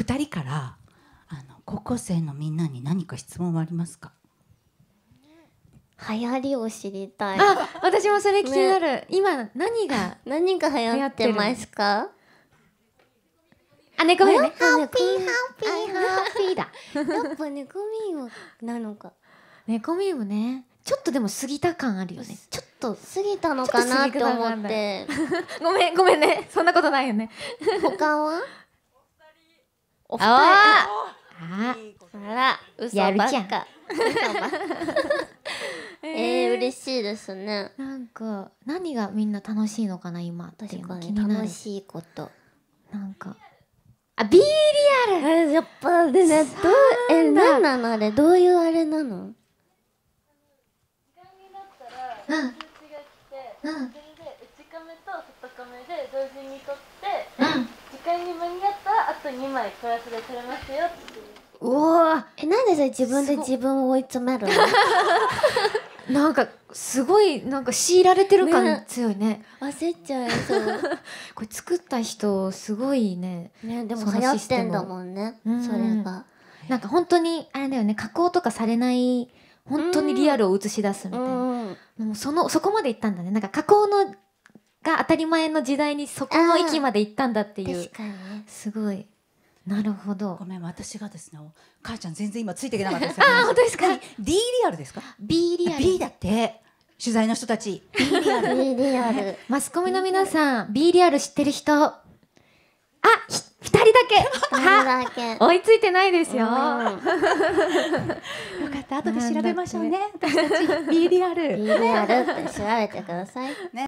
二人からあの高校生のみんなに何か質問はありますか流行りを知りたいあ私もそれ気になる、ね、今何が何が流行ってますかあ猫耳ハッピーハッピーハッピーだやっぱ猫耳なのか猫耳もねちょっとでも過ぎた感あるよねちょっと過ぎたのかなって思って ごめんごめんねそんなことないよね他はお二人ああら嘘ばっかやるじゃ えー、嬉しいですねなんか何がみんな楽しいのかな今っていうの気に楽しいことなんかあ B リアルやっぱでねどうえ何なのあれどういうあれなのうんと2枚プラスでくれますよっていううわえなんでそ自分で自分を追い詰めるの なんかすごいなんか強いられてる感強いね焦っちゃいそう これ作った人すごいねねでも流行ってんだもんねそそれがなんか本当にあれだよね加工とかされない本当にリアルを映し出すみたいな、うもうそのそこまでいったんだねなんか加工のが当たり前の時代にそこの域まで行ったんだっていう。すごい。なるほど。ごめん、私がですね、母ちゃん全然今ついていけなかったですよ、ね。あ、本当ですか。D リアルですか。B リアル。B だって。取材の人たち。B リアル。B リアル。マスコミの皆さん、B リアル知ってる人。あ、二人だけ。はだけ。追いついてないですよ。よかった、後で調べましょうね。私たち B リアル。B リアルって調べてください。ね。